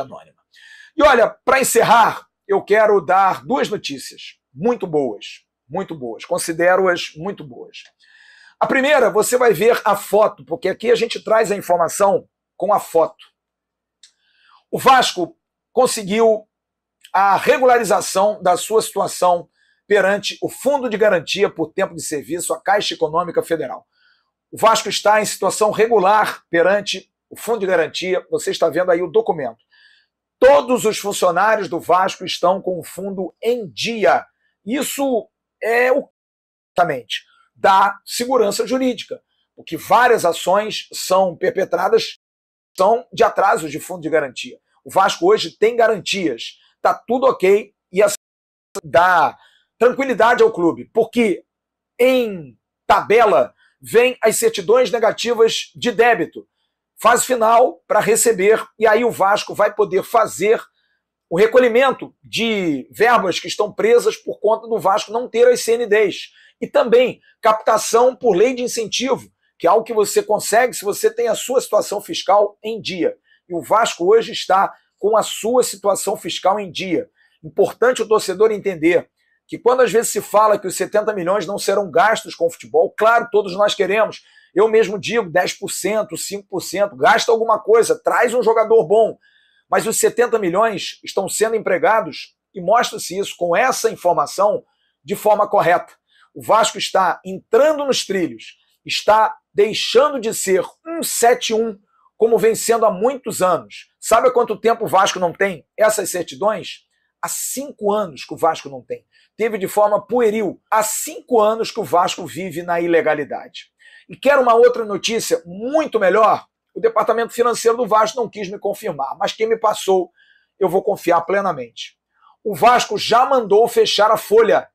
Anônima. E olha, para encerrar, eu quero dar duas notícias muito boas, muito boas, considero-as muito boas. A primeira, você vai ver a foto, porque aqui a gente traz a informação com a foto. O Vasco conseguiu a regularização da sua situação perante o Fundo de Garantia por Tempo de Serviço, a Caixa Econômica Federal. O Vasco está em situação regular perante o Fundo de Garantia, você está vendo aí o documento. Todos os funcionários do Vasco estão com o fundo em dia. Isso é o exatamente da segurança jurídica, porque várias ações são perpetradas são de atrasos de fundo de garantia. O Vasco hoje tem garantias, tá tudo ok e dá tranquilidade ao clube, porque em tabela vem as certidões negativas de débito fase final para receber, e aí o Vasco vai poder fazer o recolhimento de verbas que estão presas por conta do Vasco não ter as CNDs. E também captação por lei de incentivo, que é algo que você consegue se você tem a sua situação fiscal em dia. E o Vasco hoje está com a sua situação fiscal em dia. Importante o torcedor entender que quando às vezes se fala que os 70 milhões não serão gastos com o futebol, claro, todos nós queremos eu mesmo digo 10%, 5%, gasta alguma coisa, traz um jogador bom. Mas os 70 milhões estão sendo empregados e mostra-se isso com essa informação de forma correta. O Vasco está entrando nos trilhos, está deixando de ser 171 como vem sendo há muitos anos. Sabe há quanto tempo o Vasco não tem essas certidões? Há cinco anos que o Vasco não tem. Teve de forma pueril. Há cinco anos que o Vasco vive na ilegalidade. E quero uma outra notícia muito melhor. O departamento financeiro do Vasco não quis me confirmar, mas quem me passou, eu vou confiar plenamente. O Vasco já mandou fechar a folha.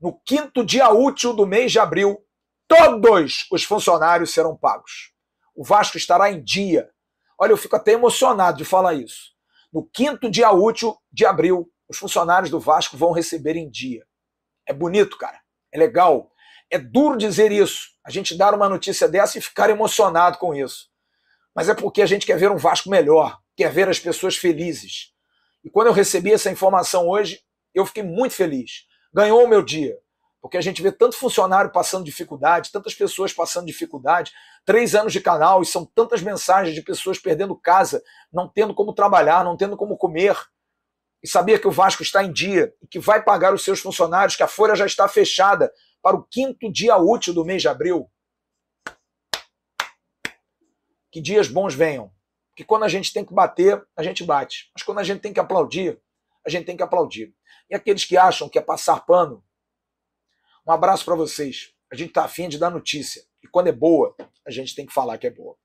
No quinto dia útil do mês de abril, todos os funcionários serão pagos. O Vasco estará em dia. Olha, eu fico até emocionado de falar isso. No quinto dia útil de abril, os funcionários do Vasco vão receber em dia. É bonito, cara. É legal. É duro dizer isso, a gente dar uma notícia dessa e ficar emocionado com isso. Mas é porque a gente quer ver um Vasco melhor, quer ver as pessoas felizes. E quando eu recebi essa informação hoje, eu fiquei muito feliz. Ganhou o meu dia porque a gente vê tanto funcionário passando dificuldade, tantas pessoas passando dificuldade, três anos de canal e são tantas mensagens de pessoas perdendo casa, não tendo como trabalhar, não tendo como comer. E saber que o Vasco está em dia e que vai pagar os seus funcionários, que a folha já está fechada para o quinto dia útil do mês de abril. Que dias bons venham. Que quando a gente tem que bater, a gente bate. Mas quando a gente tem que aplaudir, a gente tem que aplaudir. E aqueles que acham que é passar pano, um abraço para vocês. A gente está afim de dar notícia. E quando é boa, a gente tem que falar que é boa.